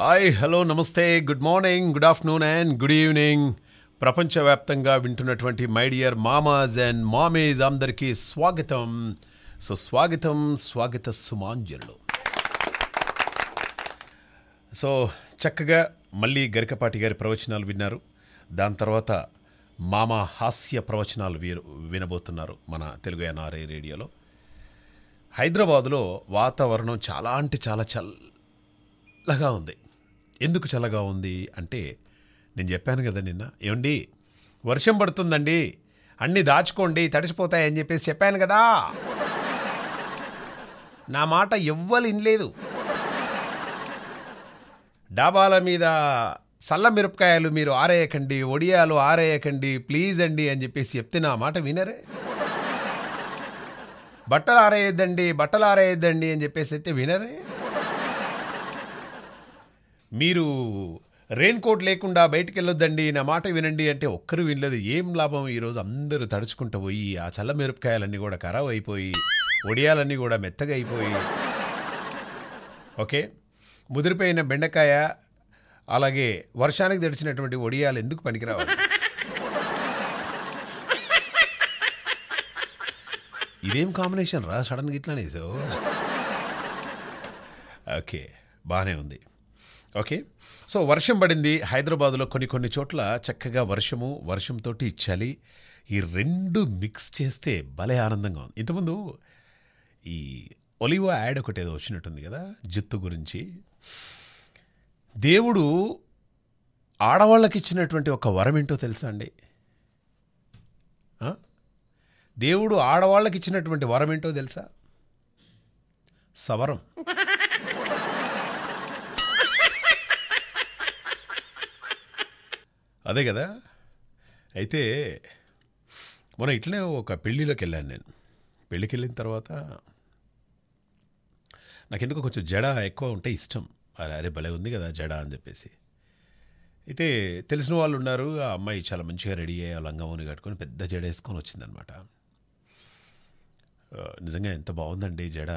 Hi hello నమస్తే good morning good afternoon and good evening ప్రపంచవ్యాప్తంగా వింటున్నటువంటి మై డియర్ మామాజ్ అండ్ మామీజ్ అందరికీ స్వాగతం సో స్వాగతం స్వాగత సుమాంజలు సో చక్కగా మళ్ళీ గరికపాటి గారి ప్రవచనాలు విన్నారు దాని తర్వాత మామ హాస్య ప్రవచనాలు వినబోతున్నారు మన తెలుగు ఎన్ఆర్ఐ రేడియోలో హైదరాబాదులో వాతావరణం చాలా అంటే చాలా చల్లగా ఉంది ఎందుకు చల్లగా ఉంది అంటే నేను చెప్పాను కదా నిన్న ఏమండి వర్షం పడుతుందండి అన్నీ దాచుకోండి తడిసిపోతాయని చెప్పేసి చెప్పాను కదా నా మాట ఎవ్వరు ఇన్లేదు డాబాల మీద సల్ల మిరపకాయలు మీరు ఆరేయకండి ఒడియాలు ఆరేయకండి ప్లీజ్ అండి అని చెప్పేసి చెప్తే నా మాట వినరే బట్టలు ఆరేయద్దండి బట్టలు ఆరేయద్దండి అని చెప్పేసి అయితే వినరే మీరు రెయిన్ కోట్ లేకుండా బయటికి వెళ్ళొద్దండి నా మాట వినండి అంటే ఒక్కరు వినలేదు ఏం లాభం ఈరోజు అందరూ తడుచుకుంటూ పోయి ఆ చల్ల కూడా ఖరాబ్ అయిపోయి ఒడియాలన్నీ కూడా మెత్తగా అయిపోయి ఓకే ముదిరిపోయిన బెండకాయ అలాగే వర్షానికి తెడిచినటువంటి ఒడియాలు ఎందుకు పనికిరావు ఇదేం కాంబినేషన్ రా సడన్గా ఇట్లానే ఓకే బాగానే ఉంది ఓకే సో వర్షం పడింది హైదరాబాద్లో కొన్ని కొన్ని చోట్ల చక్కగా వర్షము వర్షంతో చలి ఈ రెండు మిక్స్ చేస్తే భలే ఆనందంగా ఉంది ఇంతకుముందు ఈ ఒలివో యాడ్ ఒకటి ఏదో వచ్చినట్టుంది కదా జిత్తు గురించి దేవుడు ఆడవాళ్ళకి ఇచ్చినటువంటి ఒక వరం ఏంటో తెలుసా అండి దేవుడు ఆడవాళ్ళకి ఇచ్చినటువంటి వరం ఏంటో తెలుసా సవరం అదే కదా అయితే మొన్న ఇట్లనే ఒక పెళ్ళిలోకి వెళ్ళాను నేను పెళ్ళికి వెళ్ళిన తర్వాత ఎందుకో కొంచెం జడ ఎక్కువ ఉంటే ఇష్టం అరే భలే ఉంది కదా జడ అని చెప్పేసి అయితే తెలిసిన వాళ్ళు ఉన్నారు ఆ అమ్మాయి చాలా మంచిగా రెడీ అయ్యే ఆ కట్టుకొని పెద్ద జడ వేసుకొని వచ్చిందనమాట నిజంగా ఎంత బాగుందండి జడ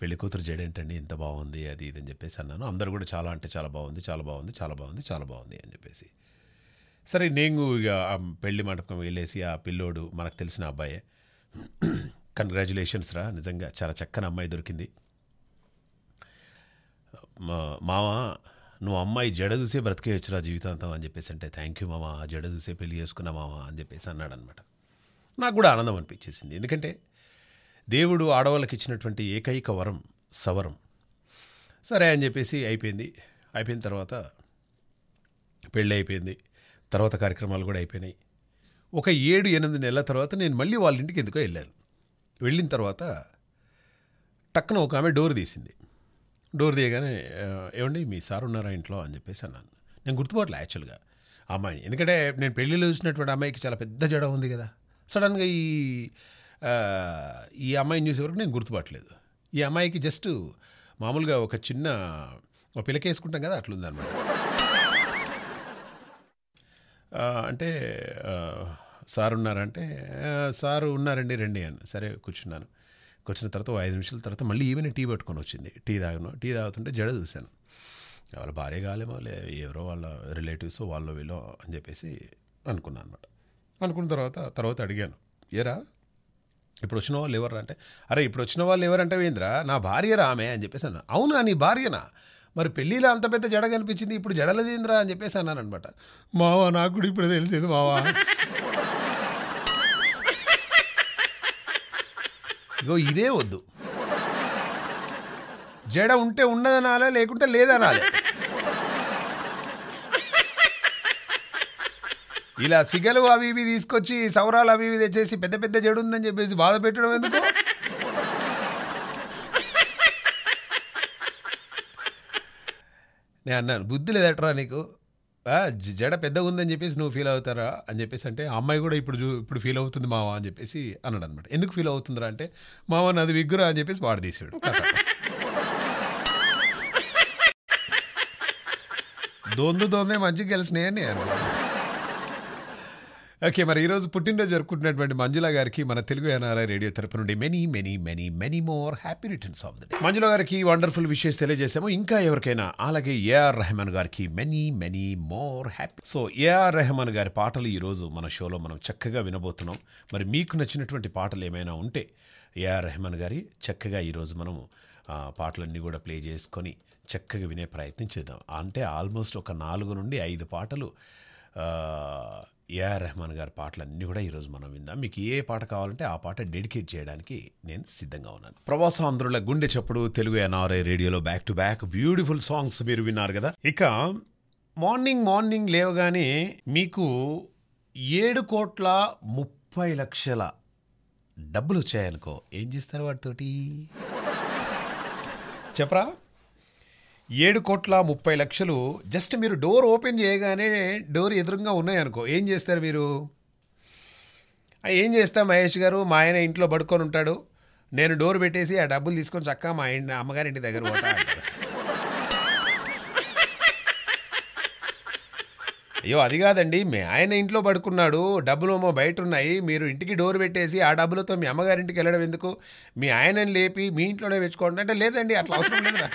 పెళ్లి కూతురు జడ ఏంటండి ఎంత బాగుంది అది ఇది అని చెప్పేసి అన్నాను అందరూ కూడా చాలా అంటే చాలా బాగుంది చాలా బాగుంది చాలా బాగుంది చాలా బాగుంది అని చెప్పేసి సరే నేను ఇక ఆ పెళ్లి మండపం వెళ్ళేసి ఆ పిల్లోడు మనకు తెలిసిన అబ్బాయే కంగ్రాచులేషన్స్ రా నిజంగా చాలా చక్కని అమ్మాయి దొరికింది మామ నువ్వు అమ్మాయి జడ చూసే వచ్చురా జీవితాంతం అని చెప్పేసి అంటే థ్యాంక్ యూ మామ జడ చూసే పెళ్లి చేసుకున్నా మామ అని చెప్పేసి అన్నాడు అనమాట నాకు కూడా ఆనందం అనిపించేసింది ఎందుకంటే దేవుడు ఆడవాళ్ళకి ఇచ్చినటువంటి ఏకైక వరం సవరం సరే అని చెప్పేసి అయిపోయింది అయిపోయిన తర్వాత పెళ్ళి అయిపోయింది తర్వాత కార్యక్రమాలు కూడా అయిపోయినాయి ఒక ఏడు ఎనిమిది నెలల తర్వాత నేను మళ్ళీ వాళ్ళ ఇంటికి ఎందుకో వెళ్ళాను వెళ్ళిన తర్వాత టక్కున ఒక ఆమె డోర్ తీసింది డోర్ తీయగానే ఏమండి మీ సార్ ఉన్నారా ఇంట్లో అని చెప్పేసి అన్నాను నేను గుర్తుపోవట్లే యాక్చువల్గా అమ్మాయి ఎందుకంటే నేను పెళ్ళిలో చూసినటువంటి అమ్మాయికి చాలా పెద్ద జడ ఉంది కదా సడన్గా ఈ ఈ అమ్మాయిని చూసే వరకు నేను గుర్తుపట్టలేదు ఈ అమ్మాయికి జస్ట్ మామూలుగా ఒక చిన్న పిలకేసుకుంటాం కదా అట్లుందనమాట అంటే సార్ ఉన్నారంటే సార్ ఉన్నారండి రండి అని సరే కూర్చున్నాను కూర్చున్న తర్వాత ఐదు నిమిషాల తర్వాత మళ్ళీ ఈవినింగ్ టీ పట్టుకొని వచ్చింది టీ తాగను టీ తాగుతుంటే జడ చూశాను వాళ్ళ భార్య కాలేమో లే ఎవరో వాళ్ళ రిలేటివ్స్ వాళ్ళు వీళ్ళో అని చెప్పేసి అనుకున్నాను అనమాట అనుకున్న తర్వాత తర్వాత అడిగాను ఏరా ఇప్పుడు వచ్చిన వాళ్ళు ఎవరు అంటే అరే ఇప్పుడు వచ్చిన వాళ్ళు ఎవరంటే ఏంద్రా నా భార్య రామే అని చెప్పేసి అన్న అవునా నీ భార్యనా మరి పెళ్ళిలో అంత పెద్ద జడ కనిపించింది ఇప్పుడు జడలదేంద్రా అని చెప్పేసి అన్నాను అనమాట మావా నాకు కూడా ఇప్పుడు తెలిసేది మావా ఇగో ఇదే వద్దు జడ ఉంటే ఉన్నదనాలా లేకుంటే లేదనాలే ఇలా సిగలు అవి ఇవి తీసుకొచ్చి సౌరాలు అవి ఇవి తెచ్చేసి పెద్ద పెద్ద జడు ఉందని చెప్పేసి బాధ పెట్టడం ఎందుకు నేను అన్నాను బుద్ధి లేదట్రా నీకు జడ పెద్దగా ఉందని చెప్పేసి నువ్వు ఫీల్ అవుతారా అని చెప్పేసి అంటే ఆ అమ్మాయి కూడా ఇప్పుడు ఇప్పుడు ఫీల్ అవుతుంది మావా అని చెప్పేసి అన్నాడు అనమాట ఎందుకు ఫీల్ అవుతుందిరా అంటే మావా నాది విగ్గురా అని చెప్పేసి వాడు తీసాడు దొందు దొందే మంచిగా గెలిచినాయని అన్నాడు ఓకే మరి ఈరోజు పుట్టినరోజు జరుపుకుంటున్నటువంటి మంజుల గారికి మన తెలుగు ఎన్ఆర్ఐ రేడియో తరపు నుండి many many many many more happy returns of the day Manjula గారికి వండర్ఫుల్ విషయస్ తెలియజేసాము ఇంకా ఎవరికైనా అలాగే ఏఆర్ రెహమాన్ గారికి many many more happy so AR Rahman గారి పాటలు ఈరోజు మన షోలో మనం చక్కగా వినబోతున్నాం మరి మీకు నచ్చినటువంటి పాటలు ఏమైనా ఉంటే ఏఆర్ రెహమాన్ గారి చక్కగా ఈరోజు మనము పాటలన్నీ కూడా ప్లే చేసుకొని చక్కగా వినే ప్రయత్నం చేద్దాం అంటే ఆల్మోస్ట్ ఒక నాలుగు నుండి ఐదు పాటలు ఏఆర్ రెహమాన్ గారి పాటలన్నీ కూడా ఈరోజు మనం విందాం మీకు ఏ పాట కావాలంటే ఆ పాట డెడికేట్ చేయడానికి నేను సిద్ధంగా ఉన్నాను ప్రవాసాంధ్రుల గుండె చప్పుడు తెలుగు ఎన్ఆర్ఐ రేడియోలో back to back beautiful songs మీరు విన్నారు కదా ఇక మార్నింగ్ మార్నింగ్ లేవగానే మీకు ఏడు కోట్ల ముప్పై లక్షల డబ్బులు వచ్చాయనుకో ఏం చేస్తారు వాటితోటి చెప్పరా ఏడు కోట్ల ముప్పై లక్షలు జస్ట్ మీరు డోర్ ఓపెన్ చేయగానే డోర్ ఎదురుగా ఉన్నాయనుకో ఏం చేస్తారు మీరు ఏం చేస్తా మహేష్ గారు మా ఆయన ఇంట్లో పడుకొని ఉంటాడు నేను డోర్ పెట్టేసి ఆ డబ్బులు తీసుకొని చక్క మా ఆయన అమ్మగారింటి దగ్గర పోతా అయ్యో అది కాదండి మీ ఆయన ఇంట్లో పడుకున్నాడు డబ్బులు ఏమో బయట ఉన్నాయి మీరు ఇంటికి డోర్ పెట్టేసి ఆ డబ్బులతో మీ అమ్మగారింటికి వెళ్ళడం ఎందుకు మీ ఆయనని లేపి మీ ఇంట్లోనే పెంచుకోండి అంటే లేదండి అట్లా అవసరం లేదు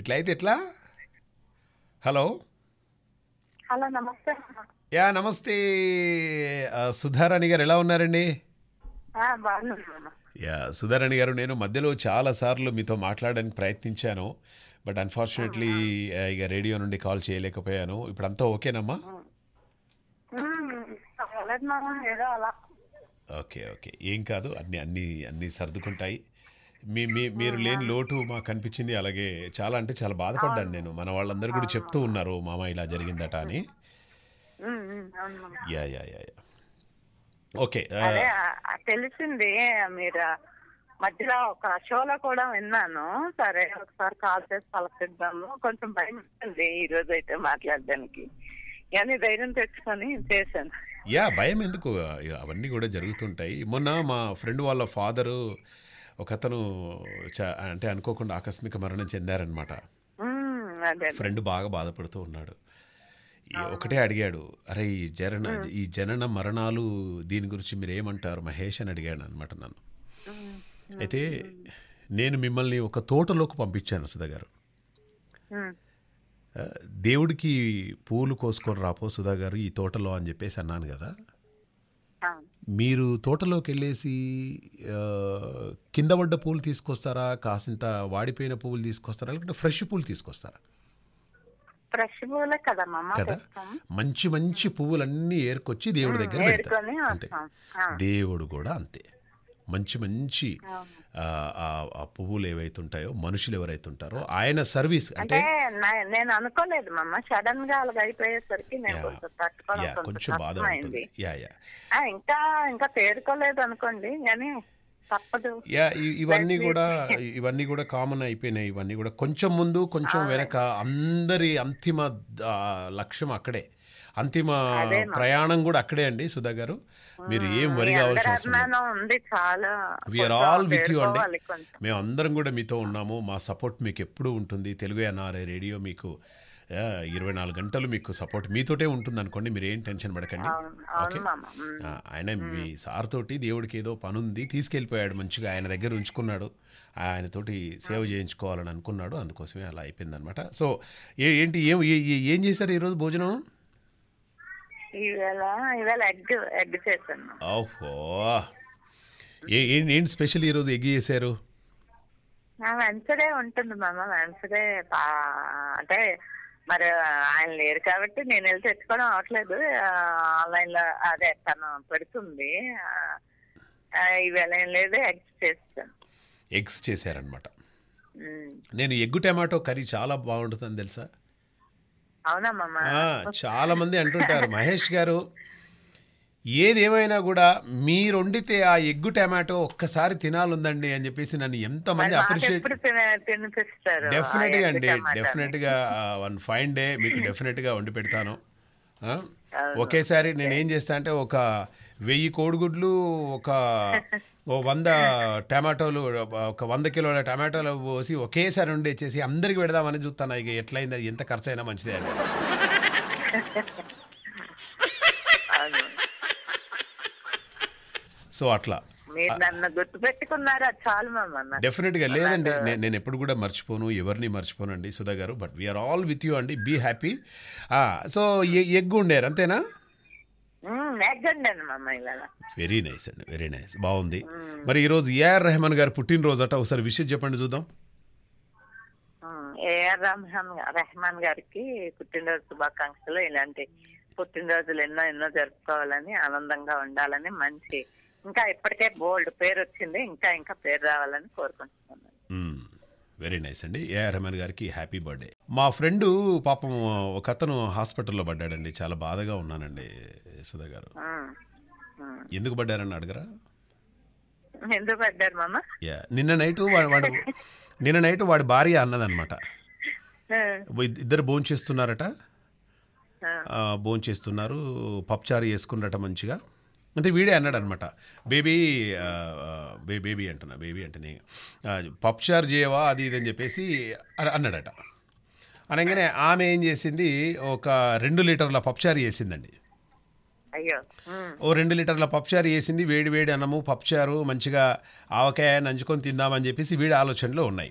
ఇట్లా అయితే ఎట్లా హలో హలో నమస్తే యా నమస్తే సుధారాణి గారు ఎలా ఉన్నారండి యా సుధారాణి గారు నేను మధ్యలో చాలా సార్లు మీతో మాట్లాడడానికి ప్రయత్నించాను బట్ అన్ఫార్చునేట్లీ ఇక రేడియో నుండి కాల్ చేయలేకపోయాను ఇప్పుడు అంతా ఓకేనమ్మా ఓకే ఓకే ఏం కాదు అన్ని అన్ని అన్ని సర్దుకుంటాయి మీ మీరు లేని లోటు మాకు కనిపించింది అలాగే చాలా అంటే చాలా బాధపడ్డాను నేను మన వాళ్ళందరూ కూడా చెప్తూ ఉన్నారు మామ ఇలా జరిగిందట అని yeah yeah yeah yeah okay అదే తెలిసింది మీరు మధ్యలో ఒక షోలో కూడా విన్నాను సరే ఒకసారి కాల్ చేసి పలకరిద్దాము కొంచెం భయం ఉంది ఈ రోజు అయితే మాట్లాడడానికి కానీ ధైర్యం తెచ్చుకొని చేశాను యా భయం ఎందుకు అవన్నీ కూడా జరుగుతుంటాయి మొన్న మా ఫ్రెండ్ వాళ్ళ ఫాదరు ఒక అతను అంటే అనుకోకుండా ఆకస్మిక మరణం చెందారనమాట ఫ్రెండ్ బాగా బాధపడుతూ ఉన్నాడు ఒకటే అడిగాడు అరే ఈ జరణ ఈ జనన మరణాలు దీని గురించి మీరు ఏమంటారు మహేష్ అని అడిగాడు అనమాట నన్ను అయితే నేను మిమ్మల్ని ఒక తోటలోకి పంపించాను సుధా గారు దేవుడికి పూలు కోసుకొని రాపో సుధా గారు ఈ తోటలో అని చెప్పేసి అన్నాను కదా మీరు తోటలోకి వెళ్ళేసి కింద పడ్డ పూలు తీసుకొస్తారా కాసింత వాడిపోయిన పువ్వులు తీసుకొస్తారా లేకుంటే ఫ్రెష్ పూలు తీసుకొస్తారా కదా మంచి మంచి పువ్వులన్నీ ఏర్కొచ్చి దేవుడి దగ్గర అంతే దేవుడు కూడా అంతే మంచి మంచి ఆ పువ్వులు ఏవైతే ఉంటాయో మనుషులు ఎవరైతే ఉంటారో ఆయన సర్వీస్ అంటే నేను అనుకోలేదు మమ్మ సడన్ గా అలా అయిపోయేసరికి కొంచెం బాధ ఉంటుంది యా యా ఇంకా ఇంకా తేరుకోలేదు అనుకోండి కానీ యా ఇవన్నీ కూడా ఇవన్నీ కూడా కామన్ అయిపోయినాయి ఇవన్నీ కూడా కొంచెం ముందు కొంచెం వెనక అందరి అంతిమ లక్ష్యం అక్కడే అంతిమ ప్రయాణం కూడా అక్కడే అండి సుధా గారు మీరు ఏం వరి కావాల్సి వస్తుంది ఆల్ విత్ అండి మేము అందరం కూడా మీతో ఉన్నాము మా సపోర్ట్ మీకు ఎప్పుడు ఉంటుంది తెలుగు ఎన్ఆర్ఐ రేడియో మీకు ఇరవై నాలుగు గంటలు మీకు సపోర్ట్ మీతోటే ఉంటుంది అనుకోండి మీరు ఏం టెన్షన్ పడకండి ఓకే ఆయన మీ సార్ తోటి దేవుడికి ఏదో పనుంది తీసుకెళ్ళిపోయాడు మంచిగా ఆయన దగ్గర ఉంచుకున్నాడు ఆయనతోటి సేవ చేయించుకోవాలని అనుకున్నాడు అందుకోసమే అలా అయిపోయింది అనమాట సో ఏంటి ఏం ఏం చేశారు ఈరోజు భోజనం ఇవాళ ఇవాళ ఎగ్ ఎగ్ చేశాను ఓహో ఏంటి స్పెషల్ ఈరోజు ఎగ్ చేశారు వెంచడే ఉంటుంది మామ వెన్సడే అంటే మరి ఆయన లేరు కాబట్టి నేను వెళ్ళి తెచ్చుకోవడం అవట్లేదు ఆన్లైన్ లో అదే తను పెడుతుంది ఇవాళ ఏం లేదు ఎగ్ చేస్తాను ఎగ్స్ చేశారనమాట నేను ఎగ్గు టమాటో కర్రీ చాలా బాగుంటుందని తెలుసా చాలా మంది అంటుంటారు మహేష్ గారు ఏదేమైనా కూడా వండితే ఆ ఎగ్గు టమాటో ఒక్కసారి తినాలుందండి అని చెప్పేసి నన్ను ఎంతమంది అప్రిషియేట్ డెఫినెట్ గా అండి డెఫినెట్ గా వన్ ఫైన్ డే మీకు డెఫినెట్ గా వండి పెడతాను ఒకేసారి నేను ఏం చేస్తా అంటే ఒక వెయ్యి కోడిగుడ్లు ఒక ఓ వంద టమాటోలు ఒక వంద కిలోల టమాటోలు పోసి ఒకేసారి వండేసేసి అందరికి పెడదామని చూస్తాను ఇక ఎట్లయింది ఎంత ఖర్చు అయినా మంచిదే అండి సో అట్లా డెఫినెట్ గా లేదండి నేను ఎప్పుడు కూడా మర్చిపోను ఎవరిని మర్చిపోను అండి సుధా గారు but we are all with you అండి బీ హ్యాపీ సో ఎగ్గు ఉండేరు అంతేనా వెరీ నైస్ అండి వెరీ నైస్ బాగుంది మరి ఈరోజు ఏఆర్ రెహమాన్ గారు పుట్టినరోజు అట ఒకసారి విషయం చెప్పండి చూద్దాం ఏఆర్ రెహమాన్ రెహమాన్ గారికి పుట్టినరోజు శుభాకాంక్షలు ఇలాంటి పుట్టినరోజులు ఎన్నో ఎన్నో జరుపుకోవాలని ఆనందంగా ఉండాలని మంచి ఇంకా ఇప్పటికే బోల్డ్ పేరు వచ్చింది ఇంకా ఇంకా పేరు రావాలని కోరుకుంటున్నాను వెరీ నైస్ అండి ఏఆర్ రెహమాన్ గారికి హ్యాపీ బర్త్డే మా ఫ్రెండ్ పాపం ఒక అతను హాస్పిటల్లో పడ్డాడండి చాలా బాధగా ఉన్నానండి సుధా గారు ఎందుకు పడ్డారని అడగరా ఎందుకు పడ్డారు యా నిన్న నైట్ వాడు నిన్న నైట్ వాడి భార్య అన్నదనమాట ఇద్దరు భోంచేస్తున్నారట భోంచేస్తున్నారు పప్చారు వేసుకున్నట మంచిగా అంటే వీడే అన్నాడు అనమాట బేబీ బేబీ అంటున్నా బేబీ అంటే పప్చారి చేయవా అది ఇది అని చెప్పేసి అన్నాడట అనగానే ఆమె ఏం చేసింది ఒక రెండు లీటర్ల పప్చారు చేసిందండి అయ్యో ఓ రెండు లీటర్ల పప్పుచారు వేసింది వేడి వేడి అన్నము పప్పుచారు మంచిగా ఆవకాయ నంచుకొని తిందామని చెప్పేసి వీడి ఆలోచనలో ఉన్నాయి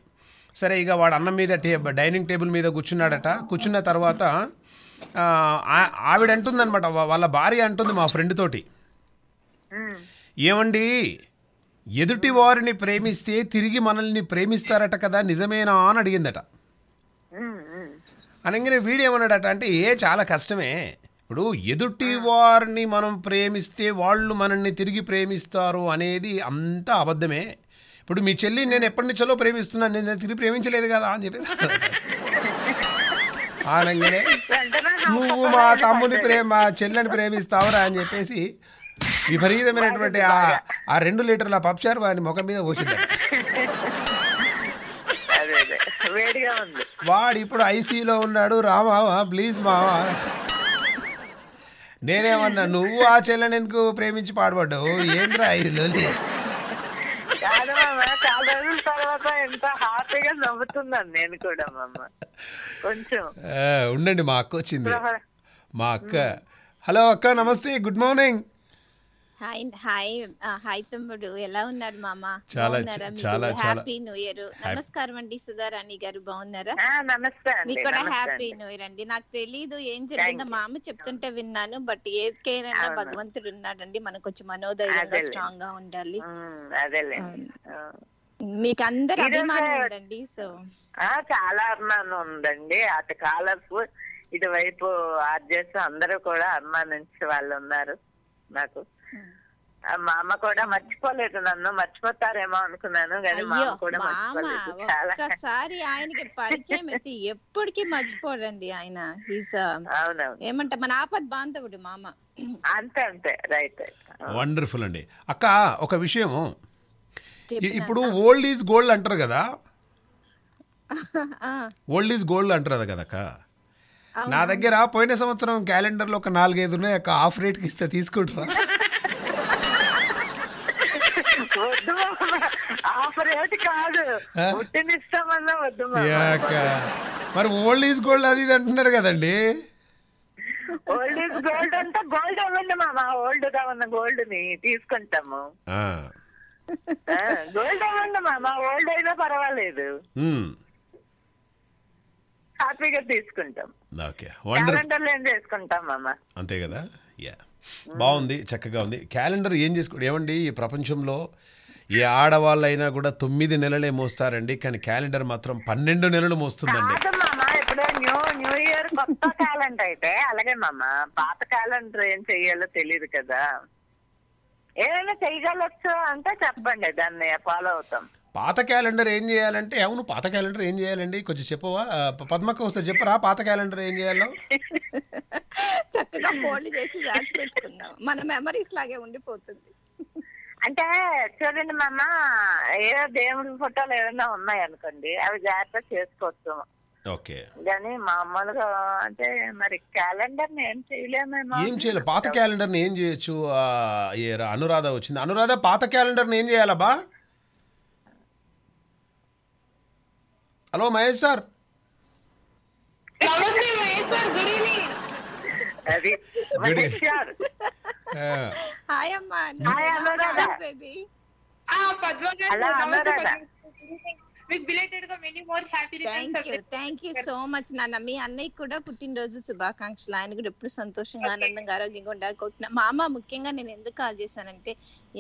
సరే ఇక వాడు అన్నం మీద డైనింగ్ టేబుల్ మీద కూర్చున్నాడట కూర్చున్న తర్వాత ఆవిడ అంటుందన్నమాట వాళ్ళ భార్య అంటుంది మా ఫ్రెండ్ తోటి ఏమండి ఎదుటి వారిని ప్రేమిస్తే తిరిగి మనల్ని ప్రేమిస్తారట కదా నిజమేనా అని అడిగిందట అనగానే ఏమన్నాడట అంటే ఏ చాలా కష్టమే ఇప్పుడు ఎదుటి వారిని మనం ప్రేమిస్తే వాళ్ళు మనల్ని తిరిగి ప్రేమిస్తారు అనేది అంతా అబద్ధమే ఇప్పుడు మీ చెల్లి నేను ఎప్పటి నుంచో ప్రేమిస్తున్నాను నేను తిరిగి ప్రేమించలేదు కదా అని చెప్పేసి ఆనందనే నువ్వు మా తమ్ముని ప్రేమ మా చెల్లెని ప్రేమిస్తావురా అని చెప్పేసి విపరీతమైనటువంటి ఆ రెండు లీటర్ల పప్చారు వారి ముఖం మీద పోసింది వాడు ఇప్పుడు ఐసీలో ఉన్నాడు రామావా ప్లీజ్ మావా నేనేమన్నా నువ్వు ఆ చెల్లెని ఎందుకు ప్రేమించి పాడుపడ్డావు ఏంద్రా ఐదు ఎంత నేను కూడా కొంచెం ఉండండి మా అక్క వచ్చింది మా అక్క హలో అక్క నమస్తే good morning hi hi hi తమ్ముడు ఎలా ఉన్నారు మామా చాలా చాలా హ్యాపీ న్యూ ఇయర్ నమస్కారం అండి సుధారాణి గారు బాగున్నారా నమస్కారం మీకు కూడా హ్యాపీ న్యూ ఇయర్ అండి నాకు తెలియదు ఏం జరిగిందో మామ చెప్తుంటే విన్నాను బట్ ఏదైనా భగవంతుడు ఉన్నాడండి మనకు కొంచెం మనోధైర్యంగా స్ట్రాంగ్ గా ఉండాలి మీకు అందరు అభిమానం ఉందండి సో చాలా అభిమానం ఉందండి అటు కాలపు ఇటువైపు ఆర్జెస్ అందరూ కూడా అభిమానించే వాళ్ళు ఉన్నారు నాకు మా అమ్మ కూడా మర్చిపోలేదు నన్ను మర్చిపోతారేమో అనుకున్నాను కానీ కూడా ఒక్కసారి ఆయనకి పరిచయం అయితే ఎప్పటికీ మర్చిపోరండి ఆయన uh, ఏమంట మన ఆపద్ బాంధవుడు మామ అంతే అంతే రైట్ వండర్ఫుల్ అండి అక్క ఒక విషయం ఇప్పుడు ఓల్డ్ ఈజ్ గోల్డ్ అంటారు కదా ఓల్డ్ ఈజ్ గోల్డ్ అంటారు కదా అక్క నా దగ్గర పోయిన సంవత్సరం క్యాలెండర్లో ఒక నాలుగైదు ఉన్నాయి అక్క ఆఫ్ రేట్కి ఇస్తే తీసుకుంటారా రేటు కాదు పుట్టినిస్తామన్నా వద్దు మరి ఓల్డ్ ఈజ్ గోల్డ్ అది ఇది అంటున్నారు కదండి ఓల్డ్ ఈజ్ గోల్డ్ అంతా గోల్డ్ అవ్వండి మామ ఓల్డ్ గా ఉన్న గోల్డ్ ని తీసుకుంటాము గోల్డ్ అవ్వండి మామ ఓల్డ్ అయినా పర్వాలేదు హ్యాపీగా hmm. తీసుకుంటాం ఓకే వండర్ఫుల్ ఏం చేసుకుంటాం మామ అంతే కదా యా బాగుంది చక్కగా ఉంది క్యాలెండర్ ఏం చేసుకోండి ఏమండి ఈ ప్రపంచంలో ఏ ఆడవాళ్ళైనా కూడా తొమ్మిది నెలలే మోస్తారండి కానీ క్యాలెండర్ మాత్రం పన్నెండు నెలలు మోస్తుందండి న్యూ న్యూ ఇయర్ కొత్త క్యాలెండర్ అయితే అలాగే మామ పాత క్యాలెండర్ ఏం చెయ్యాలో తెలియదు కదా ఏమైనా చేయగలొచ్చు అంటే చెప్పండి దాన్ని ఫాలో అవుతాం పాత క్యాలెండర్ ఏం చేయాలంటే అవును పాత క్యాలెండర్ ఏం చేయాలండి కొంచెం చెప్పవా పద్మకు ఒకసారి చెప్పరా పాత క్యాలెండర్ ఏం చేయాలో చక్కగా ఫోల్డ్ చేసి దాచి పెట్టుకుందాం మన మెమరీస్ లాగే ఉండిపోతుంది అంటే చూడండి మామ ఏదో దేవుడి ఫోటోలు ఏమైనా ఉన్నాయనుకోండి అవి జాగ్రత్త చేసుకోవచ్చు ఓకే కానీ మామూలుగా అంటే మరి క్యాలెండర్ ఏం చేయలేము ఏం చేయాలి పాత క్యాలెండర్ ఏం చేయొచ్చు అనురాధ వచ్చింది అనురాధ పాత క్యాలెండర్ ఏం చేయాలబ్బా hello Mahesh sir good evening Yeah. Hi, Aman. Hi, Anuradha. baby. Ah, Padma. Hello, Anuradha. మీకు బిలేటెడ్ గా many more happy thank you thank you so much నాన్న మీ అన్నయ్య కూడా పుట్టినరోజు శుభాకాంక్షలు ఆయన కూడా ఎప్పుడు సంతోషంగా ఆనందంగా ఆరోగ్యంగా ఉండాలి కొట్టిన మామ ముఖ్యంగా నేను ఎందుకు కాల్ చేశానంటే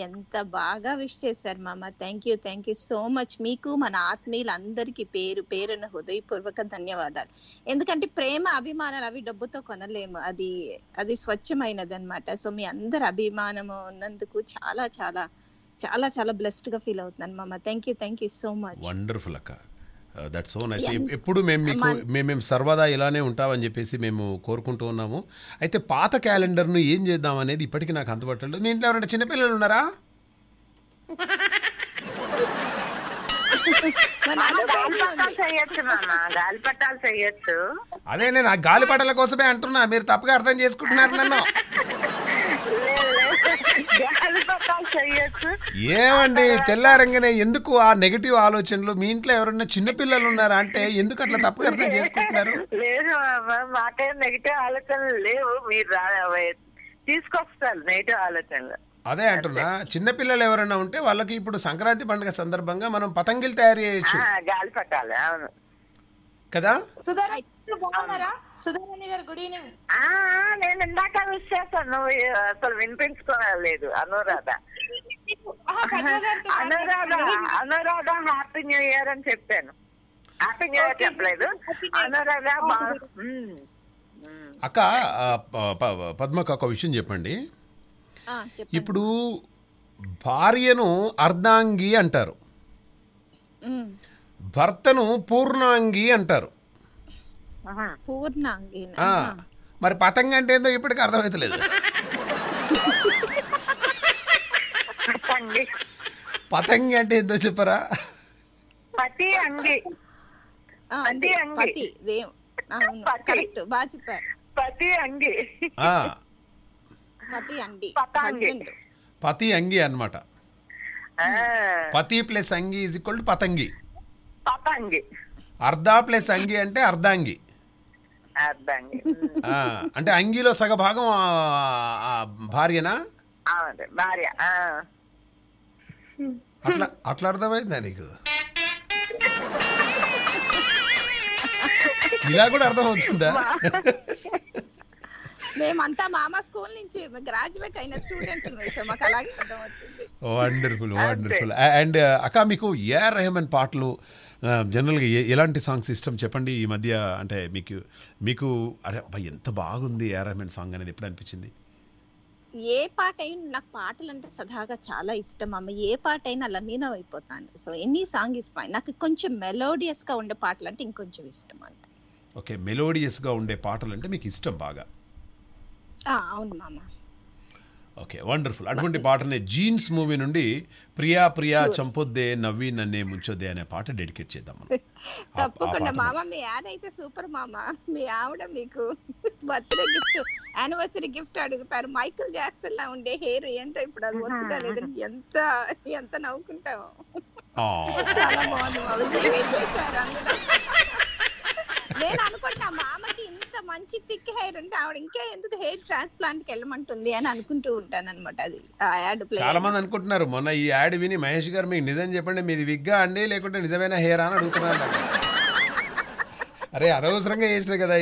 ఎంత బాగా విష్ చేశారు మామ thank you thank you so much మీకు మన ఆత్మీయులందరికీ పేరు పేరున్న హృదయపూర్వక ధన్యవాదాలు ఎందుకంటే ప్రేమ అభిమానాలు అవి డబ్బుతో కొనలేము అది అది స్వచ్ఛమైనది అనమాట సో మీ అందరి అభిమానము ఉన్నందుకు చాలా చాలా చాలా చాలా బ్లెస్డ్ గా ఫీల్ అవుతున్నాను మామ thank you thank you so much wonderful అక్క దట్ సో నైస్ ఎప్పుడు మేము మీకు మేము సర్వదా ఇలానే ఉంటామని చెప్పేసి మేము కోరుకుంటూ ఉన్నాము అయితే పాత క్యాలెండర్ను ఏం చేద్దాం అనేది ఇప్పటికీ నాకు అందుబాటులో మీ ఇంట్లో ఎవరైనా చిన్నపిల్లలు ఉన్నారా అదే నేను గాలిపటల కోసమే అంటున్నా మీరు తప్పగా అర్థం చేసుకుంటున్నారు నన్ను ఏమండి తెల్లారంగానే ఎందుకు ఆ నెగిటివ్ ఆలోచనలు మీ ఇంట్లో ఎవరన్నా పిల్లలు ఉన్నారా అంటే ఎందుకు అట్లా తప్పు అర్థం చేసుకుంటున్నారు లేదు మాకే నెగిటివ్ ఆలోచనలు లేవు మీరు తీసుకొస్తారు నెగిటివ్ ఆలోచనలు అదే అంటున్నా చిన్నపిల్లలు ఎవరైనా ఉంటే వాళ్ళకి ఇప్పుడు సంక్రాంతి పండుగ సందర్భంగా మనం పతంగిలు తయారు చేయొచ్చు గాలి పట్టాలి కదా సుధారాణి గారు గుడ్ ఈవినింగ్ నేను ఇందాక మిస్ చేస్తాను నువ్వు అసలు వినిపించుకోలేదు Anuradha Anuradha Anuradha happy new year అని చెప్పాను హ్యాపీ న్యూ ఇయర్ చెప్పలేదు అనురాధ oh, అక్క పద్మకు ఒక విషయం చెప్పండి ఇప్పుడు భార్యను అర్ధాంగి అంటారు భర్తను పూర్ణాంగి అంటారు మరి పతంగ అంటే ఏందో ఇప్పటికీ అర్థమైతలేదు పతంగి అంటే ఏందో చెప్పరా పతి అంగి పతి పతి అంగి అండి పతి అంగి అన్నమాట పతి ప్లస్ అంగి ఈజ్ ఈక్వల్ టు పతంగి పతంగి అర్ధ ప్లస్ అంగి అంటే అర్ధాంగి Mm. అంటే అంగీలో సగ భాగం భార్యనా భార్య అట్లా అట్లా అర్థమైందా నీకు ఇలా కూడా అర్థం అర్థమవుతుందా మేమంతా మామ స్కూల్ నుంచి గ్రాడ్యుయేట్ అయిన స్టూడెంట్ మాకు అలాగే అర్థమవుతుంది వండర్ఫుల్ వండర్ఫుల్ అండ్ అక్క మీకు ఏ రెహమాన్ పాటలు జనరల్గా ఎలాంటి సాంగ్స్ ఇష్టం చెప్పండి ఈ మధ్య అంటే మీకు మీకు అరే అబ్బాయి ఎంత బాగుంది ఏరామెంట్ సాంగ్ అనేది ఎప్పుడు అనిపించింది ఏ పాట అయినా నాకు పాటలు అంటే సదాగా చాలా ఇష్టం అమ్మ ఏ పాట అయినా అలా నేను అయిపోతాను so any song is fine నాకు కొంచెం మెలోడియస్ గా ఉండే పాటలు అంటే ఇంకొంచెం ఇష్టం అంత ఓకే మెలోడియస్ గా ఉండే పాటలు అంటే మీకు ఇష్టం బాగా అవును మామ ఓకే వండర్ఫుల్ అటువంటి పాటనే జీన్స్ మూవీ నుండి ప్రియా ప్రియా చంపొద్దే నవ్వి నన్నే ముంచొద్దే అనే పాట డెడికేట్ చేద్దాం తప్పకుండా మామ మీ యాడ్ అయితే సూపర్ మామ మీ ఆవిడ మీకు బర్త్డే గిఫ్ట్ యానివర్సరీ గిఫ్ట్ అడుగుతారు మైకిల్ జాక్సన్ లా ఉండే హెయిర్ ఏంటో ఇప్పుడు అది ఒత్తుగా లేదు ఎంత ఎంత నవ్వుకుంటాము చాలా నేను అనుకుంటా మామకి ఇంత మంచి థిక్ హెయిర్ ఉంటే ఆవిడ ఇంకా ఎందుకు హెయిర్ ట్రాన్స్ప్లాంట్ కి వెళ్ళమంటుంది అని అనుకుంటూ ఉంటాను అనమాట అది ఆ యాడ్ చాలా మంది అనుకుంటున్నారు మొన్న ఈ యాడ్ విని మహేష్ గారు మీకు నిజం చెప్పండి మీది విగ్గా అండి లేకుంటే నిజమైన హెయిర్ అని అడుగుతున్నారు అరే అనవసరంగా చేసిన కదా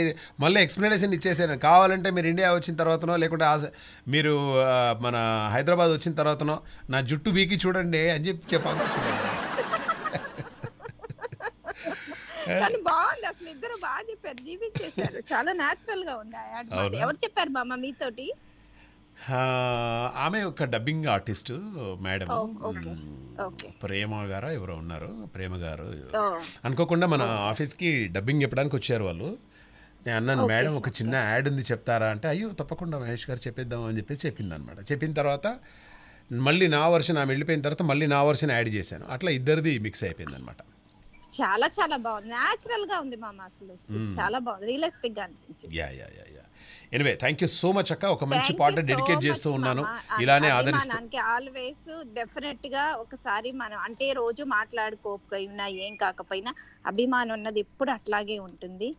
మళ్ళీ ఎక్స్ప్లెనేషన్ ఇచ్చేసాను కావాలంటే మీరు ఇండియా వచ్చిన తర్వాతనో లేకుంటే మీరు మన హైదరాబాద్ వచ్చిన తర్వాతనో నా జుట్టు బీకి చూడండి అని చెప్పి చెప్పాల్సి కానీ బాగుంది అసలు ఇద్దరు బాగా చెప్పారు జీవించేశారు చాలా నేచురల్ గా ఉంది ఎవరు చెప్పారు బామ్మ మీతోటి ఆమె ఒక డబ్బింగ్ ఆర్టిస్ట్ మేడం ప్రేమ గారు ఎవరో ఉన్నారు ప్రేమ గారు అనుకోకుండా మన ఆఫీస్కి డబ్బింగ్ చెప్పడానికి వచ్చారు వాళ్ళు నేను అన్నాను మేడం ఒక చిన్న యాడ్ ఉంది చెప్తారా అంటే అయ్యో తప్పకుండా మహేష్ గారు చెప్పేద్దాం అని చెప్పేసి చెప్పింది అనమాట చెప్పిన తర్వాత మళ్ళీ నా వర్షన్ ఆమె వెళ్ళిపోయిన తర్వాత మళ్ళీ నా వర్షన్ యాడ్ చేశాను అట్లా ఇద్దరిది మిక్స్ అయిపోయింది అనమాట చాలా చాలా బాగుంది న్యాచురల్ గా ఉంది మామ అసలు hmm. చాలా బాగుంది రియలిస్టిక్ గా అనిపించింది yeah yeah yeah yeah anyway thank you so much అక్క ఒక మంచి పాట డెడికేట్ చేస్తూ ఉన్నాను ఇలానే ఆదరిస్తానికి ఆల్వేస్ డెఫినెట్ గా ఒకసారి మనం అంటే రోజు మాట్లాడుకోకపోయినా ఏం కాకపోయినా అభిమానం ఉన్నది ఎప్పుడు అట్లాగే ఉంటుంది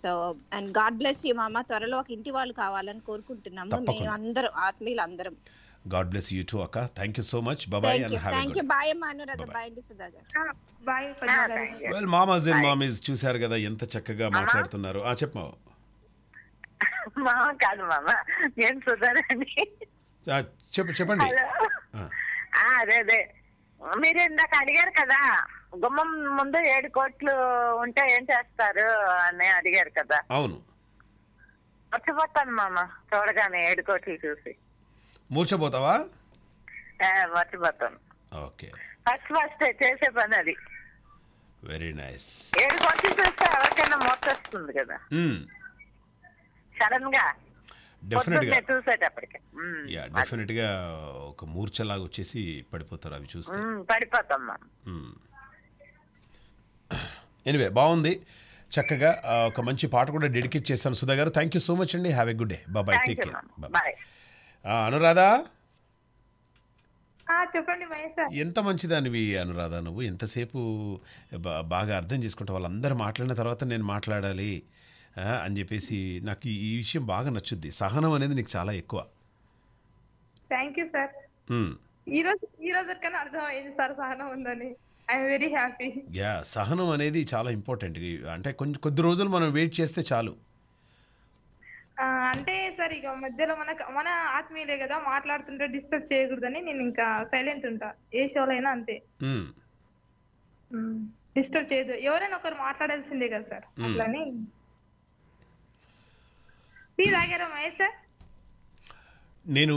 so and God bless you మామ త్వరలో ఒక ఇంటి వాళ్ళు కావాలని కోరుకుంటున్నాము మేము అందరం ఆత్మీయులు అందరం గాడ్ బ్లెస్ యూ టూ అక్క thank you so much bye and have thank you bye Anuradha bye అండి సుధా వెల్ మామాస్ అండ్ మామీస్ చూశారు కదా ఎంత చక్కగా మాట్లాడుతున్నారు ఆ చెప్పు మామ కాదు మామ నేను సుధారాణి చెప్ప చెప్పండి అదే అదే మీరు ఇందాక అడిగారు కదా గుమ్మం ముందు ఏడు కోట్లు ఉంటే ఏం చేస్తారు అని అడిగారు కదా అవును మర్చిపోతాను మామ చూడగానే ఏడు కోట్లు చూసి మూర్చపోతావా మర్చిపోతాను ఓకే ఫస్ట్ ఫస్ట్ చేసే పని అది వెరీ నైస్ ఏడుకొచ్చి చూస్తే ఎవరికైనా మోసొస్తుంది కదా సడన్ hmm. గా డెఫినెట్ hmm. గా ఒక మూర్చలాగా వచ్చేసి పడిపోతారు అవి చూస్తే hmm, పడిపోతాం ఎనివే బాగుంది చక్కగా ఒక మంచి పాట కూడా డెడికేట్ చేశాను సుధా గారు థ్యాంక్ యూ సో మచ్ అండి హ్యావ్ ఎ గుడ్ డే బాబాయ్ టేక్ కేర్ బాయ్ అనురాధ చెప్పండి ఎంత మంచిదానివి అనురాధ నువ్వు ఎంతసేపు బాగా అర్థం చేసుకుంటావు వాళ్ళందరూ మాట్లాడిన తర్వాత నేను మాట్లాడాలి అని చెప్పేసి నాకు ఈ విషయం బాగా నచ్చుద్ది సహనం అనేది నీకు చాలా ఎక్కువ థ్యాంక్ యూ సార్ ఈరోజు ఈరోజు కన్నా అర్థమైంది సార్ సహనం ఉందని వెరీ హ్యాపీ యా సహనం అనేది చాలా ఇంపార్టెంట్ అంటే కొంచెం కొద్ది రోజులు మనం వెయిట్ చేస్తే చాలు అంటే సార్ ఇక మధ్యలో మన మన ఆత్మీయులే కదా మాట్లాడుతుంటే డిస్టర్బ్ చేయకూడదని నేను ఇంకా సైలెంట్ ఉంటా ఏ షోలో అయినా అంతే డిస్టర్బ్ చేయదు ఎవరైనా ఒకరు మాట్లాడాల్సిందే కదా సార్ అట్లని టీ తాగారా మహేష్ సార్ నేను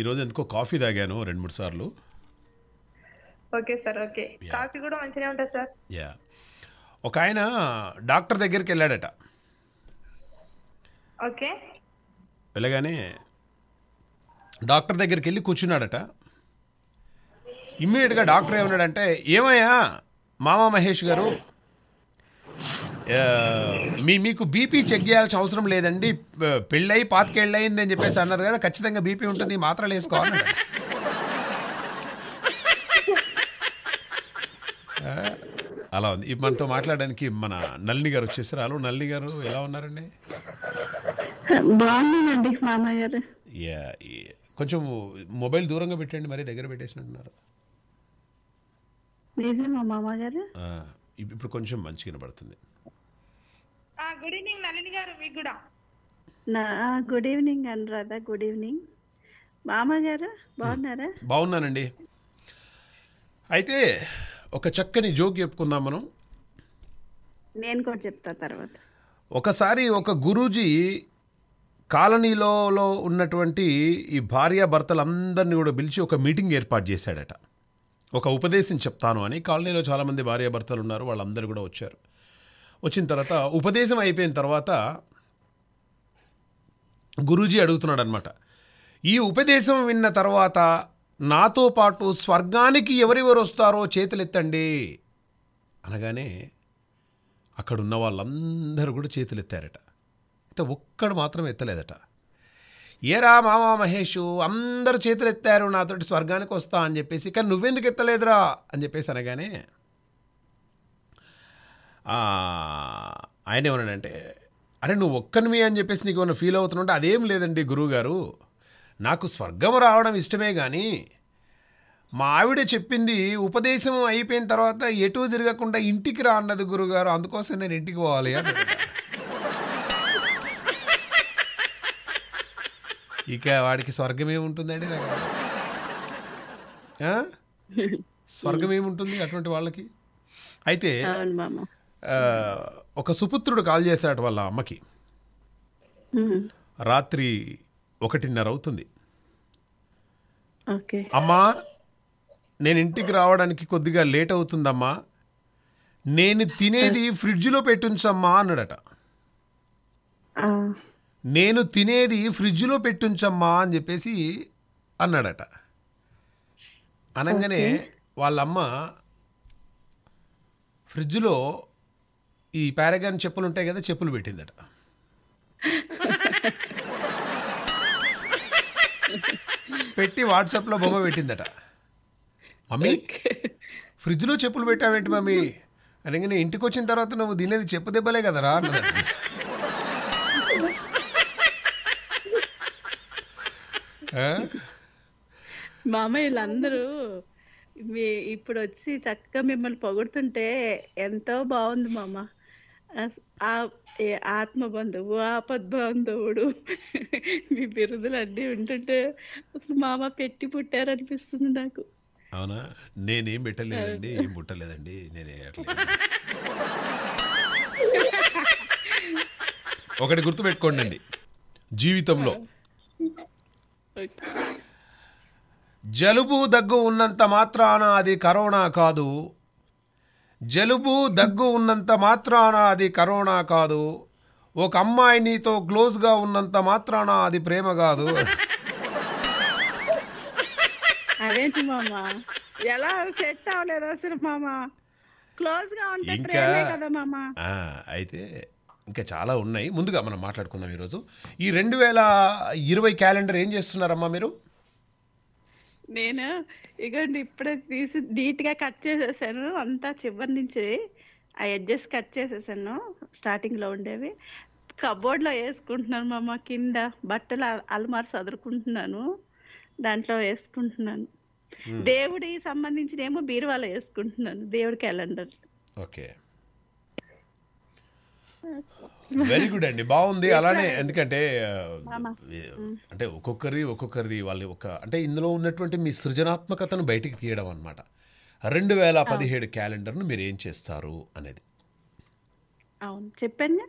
ఈరోజు ఎందుకో కాఫీ తాగాను రెండు మూడు సార్లు ఓకే సార్ ఓకే కాఫీ కూడా మంచిగా ఉంటుంది సార్ యా ఒక ఆయన డాక్టర్ దగ్గరికి వెళ్ళాడట ఓకే వెళ్ళగానే డాక్టర్ దగ్గరికి వెళ్ళి కూర్చున్నాడట ఇమ్మీడియట్గా డాక్టర్ ఏమన్నాడంటే ఏమయ్యా మామ మహేష్ గారు మీ మీకు బీపీ చెక్ చేయాల్సిన అవసరం లేదండి పెళ్ళయి పాతికేళ్ళయింది అని చెప్పేసి అన్నారు కదా ఖచ్చితంగా బీపీ ఉంటుంది మాత్రం వేసుకోవాలి అలా ఉంది మనతో మాట్లాడడానికి మన నల్ని గారు వచ్చేసారు హలో నల్ని గారు ఎలా ఉన్నారండి బాగుందండి మామయ్య గారు యా కొంచెం మొబైల్ దూరంగా పెట్టండి మరి దగ్గర పెట్టేసినట్టున్నారు నిజమా మామయ్య గారు ఇప్పుడు కొంచెం మంచి కనబడుతుంది గుడ్ ఈవినింగ్ నళిని గారు మీకు కూడా good evening Anuradha good evening మామయ్య గారు బాగున్నారా బాగున్నానండి అయితే ఒక చక్కని జోక్ చెప్పుకుందాం మనం నేను కూడా చెప్తా తర్వాత ఒకసారి ఒక గురూజీ కాలనీలో ఉన్నటువంటి ఈ భార్యాభర్తలందరినీ కూడా పిలిచి ఒక మీటింగ్ ఏర్పాటు చేశాడట ఒక ఉపదేశం చెప్తాను అని కాలనీలో చాలామంది భార్యాభర్తలు ఉన్నారు వాళ్ళందరూ కూడా వచ్చారు వచ్చిన తర్వాత ఉపదేశం అయిపోయిన తర్వాత గురూజీ అడుగుతున్నాడు అనమాట ఈ ఉపదేశం విన్న తర్వాత నాతో పాటు స్వర్గానికి ఎవరెవరు వస్తారో చేతులెత్తండి అనగానే అక్కడున్న వాళ్ళందరూ కూడా చేతులెత్తారట అయితే ఒక్కడు మాత్రం ఎత్తలేదట ఏరా మామా మహేషు అందరు చేతులు ఎత్తారు నాతోటి స్వర్గానికి వస్తా అని చెప్పేసి కానీ నువ్వెందుకు ఎత్తలేదురా అని చెప్పేసి అనగానే ఆయన ఏమన్నాడంటే అరే నువ్వు ఒక్కనివి అని చెప్పేసి నీకు ఏమైనా ఫీల్ అవుతున్నా అదేం లేదండి గురువుగారు నాకు స్వర్గం రావడం ఇష్టమే కానీ మా ఆవిడ చెప్పింది ఉపదేశం అయిపోయిన తర్వాత ఎటు తిరగకుండా ఇంటికి రా అన్నది గురుగారు అందుకోసం నేను ఇంటికి పోవాలి అని ఇక వాడికి స్వర్గం ఏముంటుందండి స్వర్గం ఏముంటుంది అటువంటి వాళ్ళకి అయితే ఒక సుపుత్రుడు కాల్ చేశాడు వాళ్ళ అమ్మకి రాత్రి ఒకటిన్నర అవుతుంది అమ్మా నేను ఇంటికి రావడానికి కొద్దిగా లేట్ అవుతుందమ్మా నేను తినేది ఫ్రిడ్జ్లో పెట్టుంచమ్మా అన్నాడట నేను తినేది ఫ్రిడ్జ్లో పెట్టుంచమ్మా అని చెప్పేసి అన్నాడట అనగానే వాళ్ళమ్మ ఫ్రిడ్జ్లో ఈ పారాగాన్ చెప్పులు ఉంటాయి కదా చెప్పులు పెట్టిందట పెట్టి వాట్సాప్లో బొమ్మ పెట్టిందట మమ్మీ ఫ్రిడ్జ్లో చెప్పులు పెట్టావేంటి మమ్మీ అనగానే ఇంటికి వచ్చిన తర్వాత నువ్వు తినేది చెప్పు దెబ్బలే కదరా అన్నదట మా అమ్మ వీళ్ళందరూ మీ ఇప్పుడు వచ్చి చక్కగా మిమ్మల్ని పొగుడుతుంటే ఎంతో బాగుంది మా అమ్మ ఆ ఆత్మ బంధువు బంధువుడు మీ బిరుదులు అన్నీ ఉంటుంటే అసలు మామ పెట్టి పుట్టారనిపిస్తుంది నాకు అవునా నేనేం పెట్టలేదండి ఏం పుట్టలేదండి నేనే ఒకటి గుర్తుపెట్టుకోండి అండి జీవితంలో జలుబు దగ్గు ఉన్నంత మాత్రాన అది కరోనా కాదు జలుబు దగ్గు ఉన్నంత మాత్రాన అది కరోనా కాదు ఒక అమ్మాయి నీతో క్లోజ్గా ఉన్నంత మాత్రాన అది ప్రేమ కాదు ఎలా సెట్ మామా అయితే ఇంకా చాలా ఉన్నాయి ముందుగా మనం మాట్లాడుకుందాం ఈరోజు ఈ రెండు వేల ఇరవై క్యాలెండర్ ఏం చేస్తున్నారమ్మా మీరు నేను ఇగండి ఇప్పుడే తీసి నీట్గా కట్ చేసేసాను అంతా చివరి నుంచి ఆ ఎడ్జెస్ కట్ చేసేసాను స్టార్టింగ్లో ఉండేవి లో వేసుకుంటున్నాను అమ్మ కింద బట్టలు అల్మార్ చదువుకుంటున్నాను దాంట్లో వేసుకుంటున్నాను దేవుడికి సంబంధించిన ఏమో బీరువాలో వేసుకుంటున్నాను దేవుడి క్యాలెండర్ ఓకే వెరీ గుడ్ అండి బాగుంది అలానే ఎందుకంటే అంటే ఒక్కొక్కరి ఒక్కొక్కరిది వాళ్ళు ఒక అంటే ఇందులో ఉన్నటువంటి మీ సృజనాత్మకతను బయటికి తీయడం అనమాట రెండు వేల పదిహేడు క్యాలెండర్ను మీరు ఏం చేస్తారు అనేది అవును చెప్పండి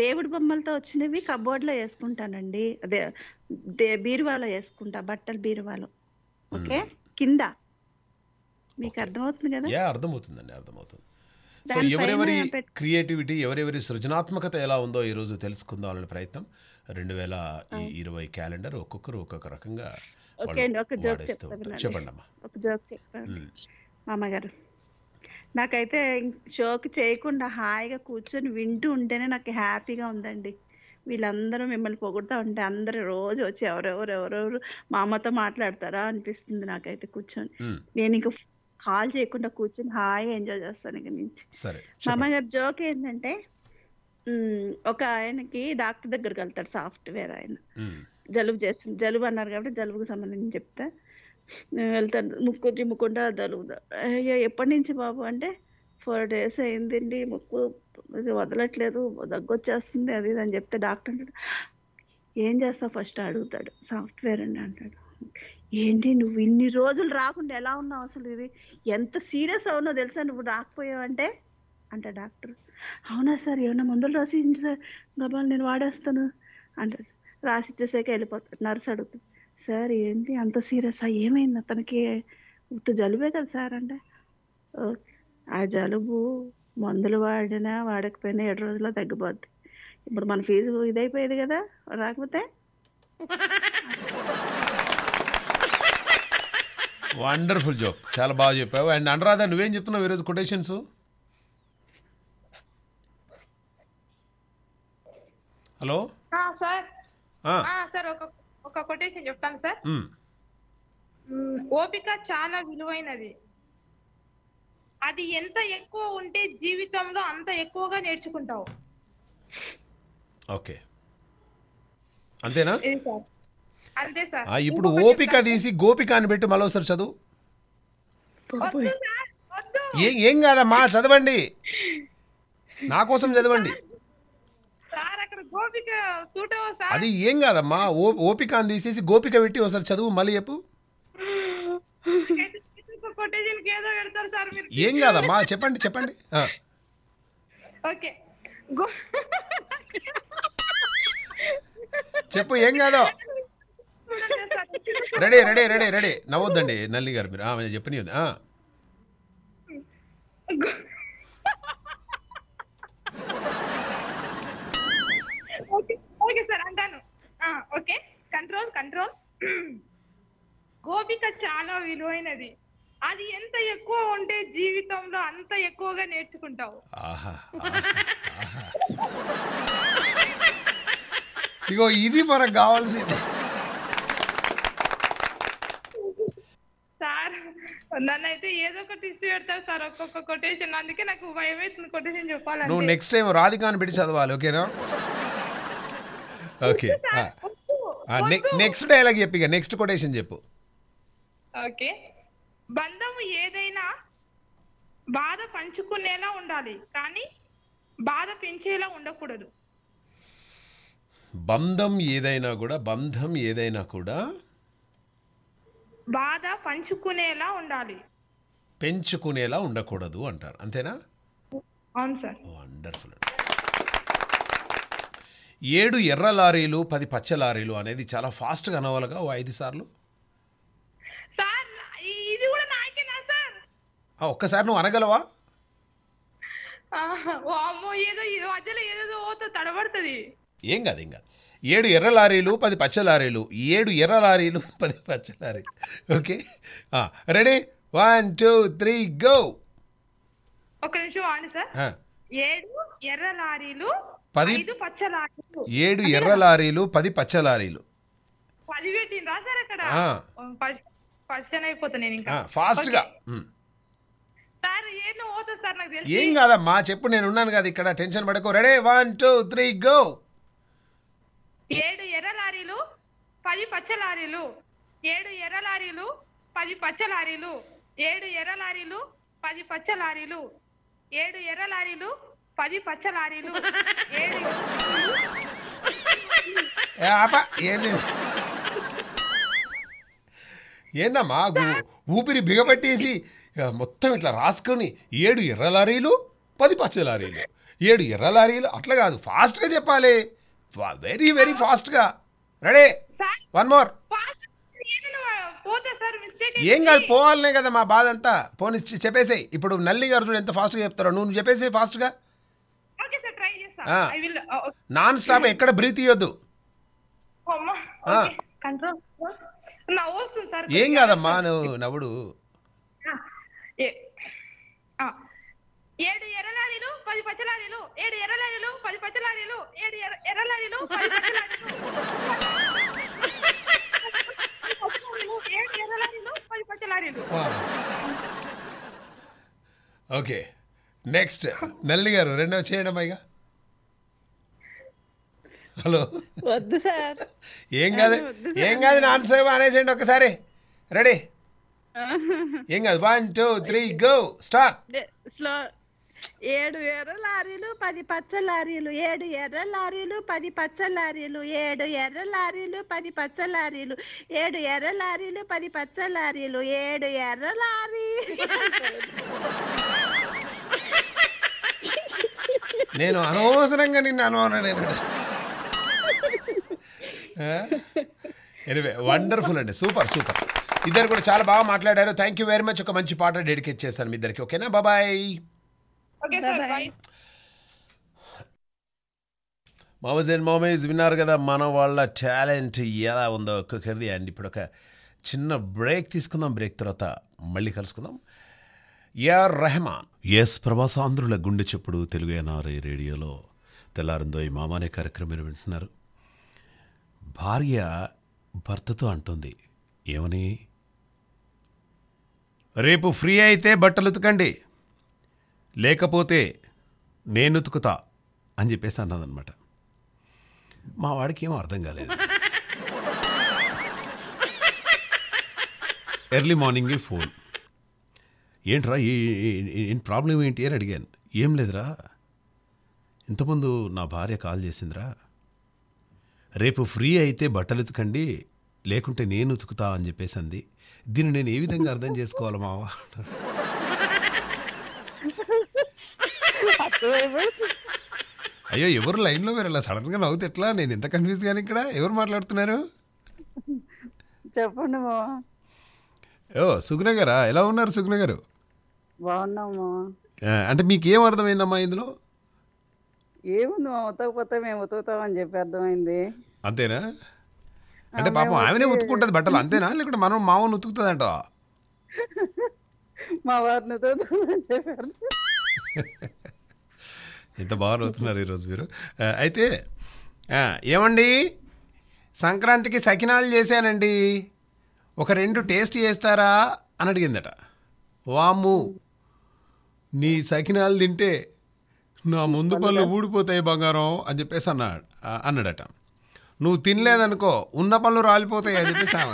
దేవుడి బొమ్మలతో వచ్చినవి కబోర్డ్లో వేసుకుంటానండి అదే బీరువాలో వేసుకుంటా బట్టలు బీరువాలో ఓకే కింద మీకు అర్థమవుతుంది కదా అర్థమవుతుందండి అర్థమవుతుంది సో ఎవరెవరి క్రియేటివిటీ ఎవరెవరి సృజనాత్మకత ఎలా ఉందో ఈరోజు తెలుసుకుందాం అనే ప్రయత్నం రెండు వేల ఇరవై క్యాలెండర్ ఒక్కొక్కరు ఒక్కొక్క రకంగా చెప్పండి అమ్మా మామగారు నాకైతే షోక్ చేయకుండా హాయిగా కూర్చొని వింటూ ఉంటేనే నాకు హ్యాపీగా ఉందండి వీళ్ళందరూ మిమ్మల్ని పొగుడుతూ ఉంటే అందరు రోజు వచ్చి ఎవరెవరు ఎవరెవరు మా అమ్మతో మాట్లాడతారా అనిపిస్తుంది నాకైతే కూర్చొని నేను ఇంకా కాల్ చేయకుండా కూర్చుని హాయ్ ఎంజాయ్ చేస్తాను ఇక నుంచి మామ గారి జోక్ ఏంటంటే ఒక ఆయనకి డాక్టర్ దగ్గరికి వెళ్తాడు సాఫ్ట్వేర్ ఆయన జలుబు చేస్తుంది జలుబు అన్నారు కాబట్టి జలుబుకు సంబంధించి చెప్తా వెళ్తాను ముక్కు జిమ్ముకుండా జలుబుదా అయ్యో ఎప్పటి నుంచి బాబు అంటే ఫోర్ డేస్ అయిందండి ముక్కు వదలట్లేదు వదలట్లేదు దగ్గొచ్చేస్తుంది అది అని చెప్తే డాక్టర్ అంటాడు ఏం చేస్తావు ఫస్ట్ అడుగుతాడు సాఫ్ట్వేర్ అని అంటాడు ఏంటి నువ్వు ఇన్ని రోజులు రాకుండా ఎలా ఉన్నావు అసలు ఇది ఎంత సీరియస్ అవునో తెలుసా నువ్వు రాకపోయావంటే అంట డాక్టర్ అవునా సార్ ఏమైనా మందులు రాసి సార్ గబాలు నేను వాడేస్తాను అంటాడు రాసి ఇచ్చేసాక వెళ్ళిపోతాడు నర్స్ అడుగుతుంది సార్ ఏంటి అంత సీరియస్ ఏమైంది అతనికి ఉత్త జలుబే కదా సార్ అంటే ఓకే ఆ జలుబు మందులు వాడినా వాడకపోయినా ఏడు రోజుల్లో తగ్గిపోద్ది ఇప్పుడు మన ఫీజు ఇదైపోయేది కదా రాకపోతే వండర్ఫుల్ జోక్ చాలా బాగా చెప్పావు అండ్ అనురాధ నువ్వేం చెప్తున్నావు ఈరోజు కొటేషన్స్ హలో సార్ సార్ ఒక ఒక కొటేషన్ చెప్తాను సార్ hmm. ఓపిక చాలా విలువైనది అది ఎంత ఎక్కువ ఉంటే జీవితంలో అంత ఎక్కువగా నేర్చుకుంటావు ఓకే అంతేనా అంతే సార్ ఇప్పుడు ఓపిక తీసి గోపిక అని పెట్టి మరోసారి చదువు ఏం ఏం కాదమ్మా చదవండి నా కోసం చదవండి అది ఏం కాదమ్మా ఓపిక అని తీసేసి గోపిక పెట్టి ఒకసారి చదువు మళ్ళీ చెప్పు ఏం కాదమ్మా చెప్పండి చెప్పండి చెప్పు ఏం కాదో రెడీ రెడీ రెడీ రెడీ నవ్వొద్దండి నల్లి గారు మీరు ఆమె చెప్పని సార్ అంటాను ఓకే కంట్రోల్ కంట్రోల్ గోపిక చాలా విలువైనది అది ఎంత ఎక్కువ ఉంటే జీవితంలో అంత ఎక్కువగా నేర్చుకుంటావు ఇగో ఇది మనకు కావాల్సింది సార్ నన్ను అయితే ఏదో ఒకటి ఇష్ట పెడతారు సార్ ఒక్కొక్క కొటేషన్ అందుకే నాకు భయం అవుతుంది కొటేషన్ చెప్పాలి నువ్వు నెక్స్ట్ టైం రాధికాని పెట్టి చదవాలి ఓకేనా ఓకే నెక్స్ట్ డైలాగ్ చెప్పి నెక్స్ట్ కొటేషన్ చెప్పు ఓకే బంధం ఏదైనా బాధ పంచుకునేలా ఉండాలి కానీ బాధ పెంచేలా ఉండకూడదు బంధం ఏదైనా కూడా బంధం ఏదైనా కూడా బాధ పంచుకునేలా ఉండాలి పెంచుకునేలా ఉండకూడదు అంటారు అంతేనా సార్ వండర్ఫుల్ ఏడు ఎర్ర లారీలు పది పచ్చ లారీలు అనేది చాలా ఫాస్ట్గా అనవాలగా ఓ ఐదు సార్లు సార్ ఇది కూడా సార్ ఒక్కసారి నువ్వు అనగలవా ఏదో మధ్యలో ఏదో ఏం కాదు ఏం కాదు ఏడు ఎర్ర లారీలు పది పచ్చ లారీలు ఏడు ఎర్ర లారీలు పది పచ్చ లారీలు okay ready one two three go ఒక నిమిషం సార్ ఏడు ఎర్ర లారీలు పది పచ్చ లారీలు ఏడు ఎర్ర లారీలు పది పచ్చ లారీలు పది పెట్టిండ్రా సార్ అక్కడ పరిచయం ఇంకా ఫాస్ట్ గా ఏం కాదమ్మా చెప్పు నేను ఉన్నాను కదా ఇక్కడ టెన్షన్ పడకు ready one two three go ఏడు ఎర్ర లారీలు పది పచ్చ లారీలు ఏడు ఎర్ర లారీలు పది పచ్చ లారీలు ఏడు ఎర్ర లారీలు పది పచ్చ లారీలు ఏడు ఎర్ర లారీలు పది పచ్చ లారీలు ఏడు ఏంది ఏందమ్మా ఊపిరి బిగబట్టేసి మొత్తం ఇట్లా రాసుకొని ఏడు ఎర్ర లారీలు పది పచ్చ లారీలు ఏడు ఎర్ర లారీలు అట్లా కాదు ఫాస్ట్గా చెప్పాలి వెరీ వెరీ ఫాస్ట్ గా రెడీ వన్ మోర్ ఏం కాదు పోవాలనే కదా మా బాధ అంతా పోనీ చెప్పేసి ఇప్పుడు నల్లి గారు చూడు ఎంత ఫాస్ట్గా చెప్తారో నువ్వు ఫాస్ట్ ఫాస్ట్గా నాన్ స్టాప్ ఎక్కడ బ్రీత్ ఇవ్వద్దు ఏం కాదమ్మా నువ్వు నవ్వుడు ఏడు ఎర్ర లారీలు పది పచ్చ లారీలు ఏడు ఎర్ర లారీలు పది పచ్చ లారీలు ఏడు ఎర్ర లారీలు పది పచ్చ ఏడు ఎర్ర లారీలు పది పచ్చ లారీలు ఓకే నెక్స్ట్ నల్లి గారు రెండవ చేయడం పైగా హలో వద్దు సార్ ఏం కాదు ఏం కాదు నాన్న సేవ అనేసేయండి ఒకసారి రెడీ ఏం కాదు one two three go start slow ఏడు ఎర్ర లారీలు పది పచ్చ లారీలు ఏడు ఎర్ర లారీలు పది పచ్చ లారీలు ఏడు ఎర్ర లారీలు పది పచ్చ లారీలు ఏడు ఎర్ర లారీలు పది పచ్చ లారీలు ఏడు ఎర్ర లారీ నేను అనవసరంగా నిన్ను అనుమానం ఎనివే వండర్ఫుల్ అండి సూపర్ సూపర్ ఇద్దరు కూడా చాలా బాగా మాట్లాడారు థ్యాంక్ యూ వెరీ మచ్ ఒక మంచి పాట డెడికేట్ చేస్తాను మీ ఇద్దరికి ఓకేనా బాబాయ్ ఓకే సార్ బై విన్నారు కదా మన వాళ్ళ టాలెంట్ ఎలా ఉందో ఒక్కొక్కరిది అండ్ ఇప్పుడు ఒక చిన్న బ్రేక్ తీసుకుందాం బ్రేక్ తర్వాత మళ్ళీ కలుసుకుందాం ఆర్ రెహమాన్ ఎస్ ఆంధ్రుల గుండె చెప్పుడు తెలుగు ఎన్ఆర్ఐ రేడియోలో తెల్లారిందో ఈ మామానే కార్యక్రమం వింటున్నారు భార్య భర్తతో అంటుంది ఏమని రేపు ఫ్రీ అయితే బట్టలు ఉతకండి లేకపోతే నేనుతుకుతా అని చెప్పేసి అన్నదనమాట మా వాడికి ఏమో అర్థం కాలేదు ఎర్లీ మార్నింగ్ ఫోన్ ఏంట్రా ఏం ప్రాబ్లం ఏంటి అని అడిగాను ఏం లేదురా ఇంతకుముందు నా భార్య కాల్ చేసిందిరా రేపు ఫ్రీ అయితే బట్టలు ఉతకండి లేకుంటే నేను ఉతుకుతా అని చెప్పేసి అంది దీన్ని నేను ఏ విధంగా అర్థం చేసుకోవాలి మావా అయ్యో ఎవరు లైన్లో మీరు అలా సడన్ గా నవ్వుతే ఎట్లా నేను ఎంత కన్ఫ్యూజ్ గాను ఇక్కడ ఎవరు మాట్లాడుతున్నారు చెప్పండి ఓ సుగ్న గారా ఎలా ఉన్నారు సుగ్న గారు బాగున్నాము అంటే మీకు ఏం అర్థమైందమ్మా ఇందులో ఏముంది మా ఉతకపోతే మేము ఉతుకుతాం చెప్పి అర్థమైంది అంతేనా అంటే పాపం ఆమెనే ఉతుకుంటుంది బట్టలు అంతేనా లేకుంటే మనం మామూలు ఉతుకుతుంది అంట మా వారిని ఉతుకుతాం అని ఎంత బాగా నవ్వుతున్నారు ఈరోజు మీరు అయితే ఏమండి సంక్రాంతికి సకినాలు చేశానండి ఒక రెండు టేస్ట్ చేస్తారా అని అడిగిందట వాము నీ సకినాలు తింటే నా ముందు పళ్ళు ఊడిపోతాయి బంగారం అని చెప్పేసి అన్నాడు అన్నాడట నువ్వు తినలేదనుకో ఉన్న పళ్ళు రాలిపోతాయి అని చెప్పేసి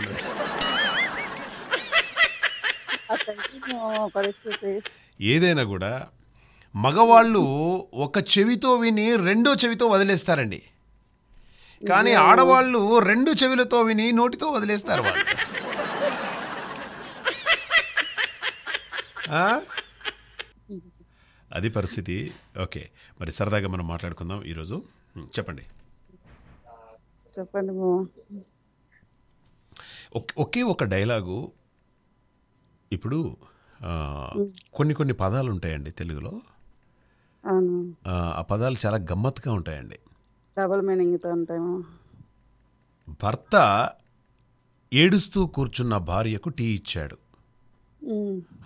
ఏదైనా కూడా మగవాళ్ళు ఒక చెవితో విని రెండో చెవితో వదిలేస్తారండి కానీ ఆడవాళ్ళు రెండు చెవులతో విని నోటితో వదిలేస్తారు వాళ్ళు అది పరిస్థితి ఓకే మరి సరదాగా మనం మాట్లాడుకుందాం ఈరోజు చెప్పండి చెప్పండి ఒకే ఒక డైలాగు ఇప్పుడు కొన్ని కొన్ని పదాలు ఉంటాయండి తెలుగులో ఆ పదాలు చాలా గమ్మత్తుగా ఉంటాయండి డబల్ మీనింగ్తో ఉంటాము భర్త ఏడుస్తూ కూర్చున్న భార్యకు టీ ఇచ్చాడు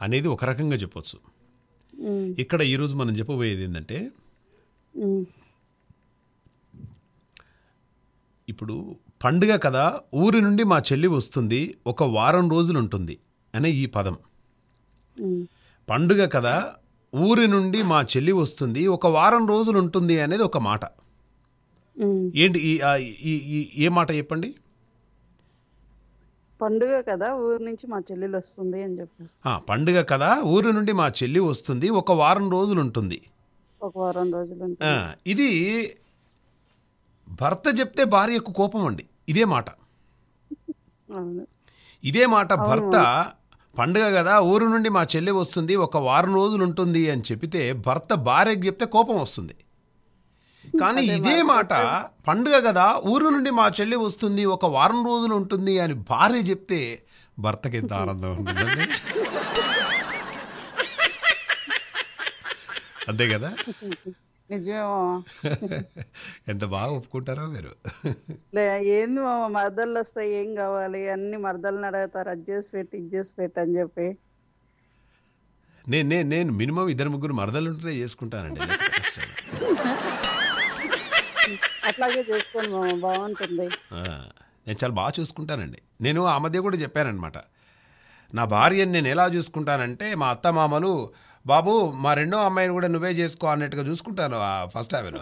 అనేది ఒక రకంగా చెప్పొచ్చు ఇక్కడ ఈరోజు మనం చెప్పబోయేది ఏంటంటే ఇప్పుడు పండుగ కదా ఊరి నుండి మా చెల్లి వస్తుంది ఒక వారం రోజులు ఉంటుంది అనే ఈ పదం పండుగ కదా ఊరి నుండి మా చెల్లి వస్తుంది ఒక వారం రోజులు ఉంటుంది అనేది ఒక మాట ఏంటి ఏ మాట చెప్పండి పండుగ కదా ఊరి నుంచి మా చెల్లెలు వస్తుంది అని చెప్పి పండుగ కదా ఊరి నుండి మా చెల్లి వస్తుంది ఒక వారం రోజులు ఉంటుంది ఒక వారం రోజులు ఇది భర్త చెప్తే భార్యకు కోపం అండి ఇదే మాట ఇదే మాట భర్త పండుగ కదా ఊరు నుండి మా చెల్లి వస్తుంది ఒక వారం రోజులు ఉంటుంది అని చెప్తే భర్త భార్యకి చెప్తే కోపం వస్తుంది కానీ ఇదే మాట పండుగ కదా ఊరు నుండి మా చెల్లి వస్తుంది ఒక వారం రోజులు ఉంటుంది అని భార్య చెప్తే భర్తకి ఎంత ఆనందం ఉంటుందండి అంతే కదా నిజమేమో ఎంత బాగా ఒప్పుకుంటారో మీరు ఏంది మరదలు వస్తాయి ఏం కావాలి అన్ని మరదలను అడుగుతారు అది చేసి పెట్టి ఇది చేసి పెట్టి అని చెప్పి నేను నేను నేను మినిమం ఇద్దరు ముగ్గురు మరదలు ఉంటే చేసుకుంటానండి అట్లాగే చేసుకోండి మామ బాగుంటుంది నేను చాలా బాగా చూసుకుంటానండి నేను ఆ మధ్య కూడా చెప్పానమాట నా భార్యని నేను ఎలా చూసుకుంటానంటే మా అత్తమామలు బాబు మా రెండో అమ్మాయిని కూడా నువ్వే చేసుకో అన్నట్టుగా చూసుకుంటాను ఆ ఫస్ట్ ఆమెను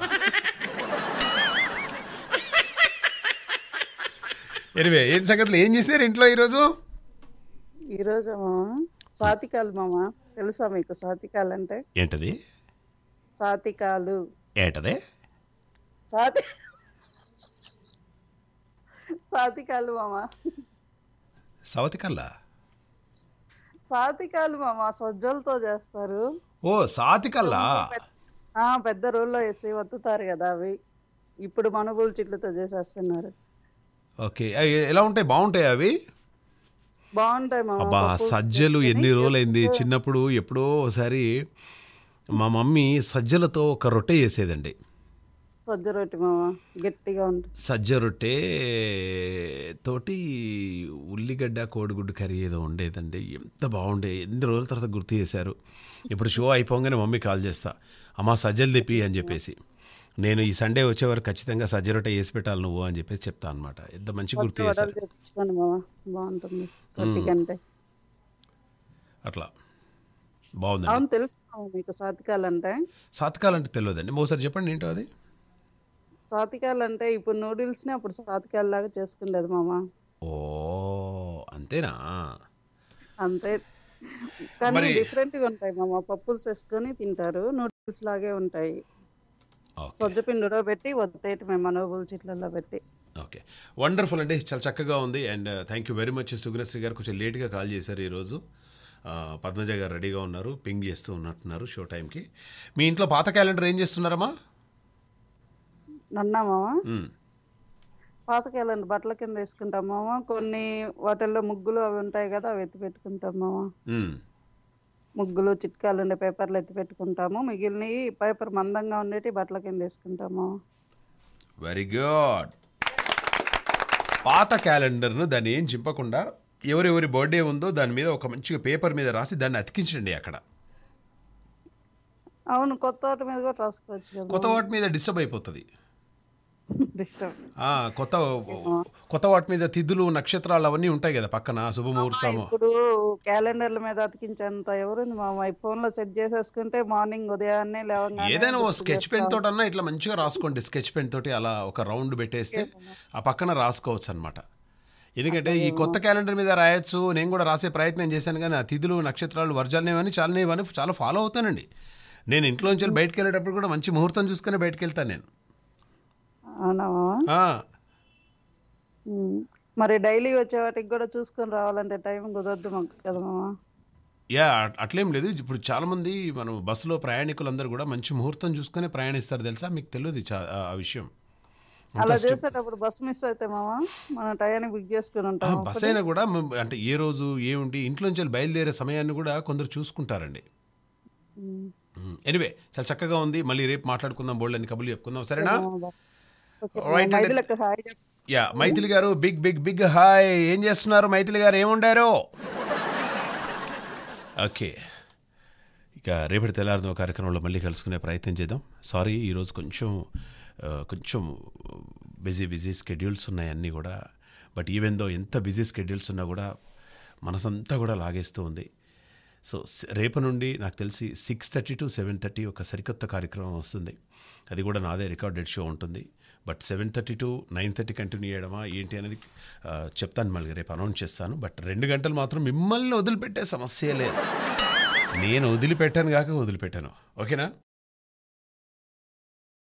ఎనివే ఏం సంగతులు ఏం చేశారు ఇంట్లో ఈరోజు ఈరోజు సాతికాలు మామ తెలుసా మీకు సాతికాలు అంటే ఏంటది సాతికాలు ఏంటది సాతి సాతికాలు మామ సవతికల్లా సాతికాలు మా సజ్జలతో చేస్తారు ఓ సాతికల్లా పెద్ద రోల్లో వేసి వత్తుతారు కదా అవి ఇప్పుడు మనుబుల చెట్లతో చేసేస్తున్నారు ఓకే ఎలా ఉంటాయి బాగుంటాయి అవి బాగుంటాయి అబ్బా సజ్జలు ఎన్ని రోజులైంది చిన్నప్పుడు ఎప్పుడో ఒకసారి మా మమ్మీ సజ్జలతో ఒక రొట్టె చేసేదండి సజ్జ రొట్టె గట్టిగా ఉంటుంది సజ్జ రొట్టె తోటి ఉల్లిగడ్డ కోడిగుడ్డు కర్రీ ఏదో ఉండేదండి ఎంత బాగుండే ఎన్ని రోజుల తర్వాత గుర్తు చేశారు ఇప్పుడు షో అయిపోగానే మమ్మీ కాల్ చేస్తా అమ్మ సజ్జలు తెప్పి అని చెప్పేసి నేను ఈ సండే వచ్చేవారు ఖచ్చితంగా సజ్జ రొట్టె వేసి పెట్టాలి నువ్వు అని చెప్పేసి చెప్తా అనమాట ఎంత మంచి గుర్తు చేశారు అట్లా బాగుంది అవును తెలుసు మీకు సాతకాలంటే సాతకాలంటే తెలియదండి మోసారి చెప్పండి ఏంటో అది సాతికాయలు అంటే ఇప్పుడు ని అప్పుడు సాతికాయలు లాగా చేసుకుండేది మామ ఓ అంతేనా అంతే కానీ డిఫరెంట్గా ఉంటాయి మామ పప్పులు చేసుకొని తింటారు నూడిల్స్ లాగే ఉంటాయి సజ్జపిండిలో పెట్టి మేము మనోబుల్ చెట్లలో పెట్టి ఓకే వండర్ఫుల్ అండి చాలా చక్కగా ఉంది and thank you very much Sugrashri గారు కొంచెం లేట్గా కాల్ చేశారు ఈరోజు పద్మజ గారు రెడీగా ఉన్నారు పింగ్ చేస్తూ ఉన్నట్టున్నారు షో టైంకి మీ ఇంట్లో పాత క్యాలెండర్ ఏం చేస్తున్నారమ్మా నన్నామా పాతకాయలండి బట్టల కింద వేసుకుంటామా కొన్ని వాటిల్లో ముగ్గులు అవి ఉంటాయి కదా అవి ఎత్తి పెట్టుకుంటామా ముగ్గులు చిట్కాలు ఉండే పేపర్లు ఎత్తి పెట్టుకుంటాము మిగిలినవి పేపర్ మందంగా ఉండేటి బట్టల కింద వేసుకుంటాము వెరీ గుడ్ పాత క్యాలెండర్ను దాన్ని ఏం చింపకుండా ఎవరెవరి బర్త్డే ఉందో దాని మీద ఒక మంచిగా పేపర్ మీద రాసి దాన్ని అతికించండి అక్కడ అవును కొత్త వాటి మీద కూడా రాసుకోవచ్చు కొత్త వాటి మీద డిస్టర్బ్ అయిపోతుంది కొత్త కొత్త వాటి మీద తిథులు నక్షత్రాలు అవన్నీ ఉంటాయి కదా పక్కన శుభముహూర్తం ఇప్పుడు క్యాలెండర్ల మీద అతికించేంత ఎవరుంది మా ఫోన్ లో సెట్ చేసేసుకుంటే మార్నింగ్ ఉదయాన్నే లేవగానే ఏదైనా ఓ స్కెచ్ పెన్ తోటి అన్నా ఇట్లా మంచిగా రాసుకోండి స్కెచ్ పెన్ తోటి అలా ఒక రౌండ్ పెట్టేస్తే ఆ పక్కన రాసుకోవచ్చు అనమాట ఎందుకంటే ఈ కొత్త క్యాలెండర్ మీద రాయొచ్చు నేను కూడా రాసే ప్రయత్నం చేశాను కానీ ఆ తిథులు నక్షత్రాలు వర్జాలనేవని చాలనేవని చాలా ఫాలో అవుతానండి నేను ఇంట్లో నుంచి బయటకు వెళ్ళేటప్పుడు కూడా మంచి ముహూర్తం చూసుకునే బయటకు వెళ్తాను నేను మరి డైలీ వచ్చే వాటికి కూడా చూసుకొని రావాలంటే టైం కుదరదు మాకు కదా యా అట్లేం లేదు ఇప్పుడు చాలా మంది మనం బస్సులో ప్రయాణికులందరూ కూడా మంచి ముహూర్తం చూసుకునే ప్రయాణిస్తారు తెలుసా మీకు తెలియదు ఆ విషయం అలా చేసేటప్పుడు బస్ మిస్ అయితే మామా మనం టయానికి బుక్ చేసుకుని ఉంటాం బస్ అయినా కూడా అంటే ఏ రోజు ఏముండి ఇంట్లో నుంచి వెళ్ళి బయలుదేరే సమయాన్ని కూడా కొందరు చూసుకుంటారండి ఎనివే చాలా చక్కగా ఉంది మళ్ళీ రేపు మాట్లాడుకుందాం బోల్డ్ అని కబుర్లు చెప్పుకుందాం సరేనా యా మైథిలి గారు బిగ్ బిగ్ బిగ్ హాయ్ ఏం చేస్తున్నారు మైథిలి గారు ఏముండారు ఓకే ఇక రేపటి తెల్లారుదో కార్యక్రమంలో మళ్ళీ కలుసుకునే ప్రయత్నం చేద్దాం సారీ ఈరోజు కొంచెం కొంచెం బిజీ బిజీ స్కెడ్యూల్స్ ఉన్నాయి అన్నీ కూడా బట్ ఈవెన్ దో ఎంత బిజీ స్కెడ్యూల్స్ ఉన్నా కూడా మనసంతా కూడా లాగేస్తూ ఉంది సో రేపు నుండి నాకు తెలిసి six thirty to seven thirty ఒక సరికొత్త కార్యక్రమం వస్తుంది అది కూడా నాదే రికార్డెడ్ షో ఉంటుంది but seven thirty to nine thirty continue చేయడమా ఏంటి అనేది చెప్తాను మళ్ళీ రేపు అనౌన్స్ చేస్తాను బట్ రెండు గంటలు మాత్రం మిమ్మల్ని వదిలిపెట్టే సమస్య లేదు నేను వదిలిపెట్టాను కాక వదిలిపెట్టాను ఓకేనా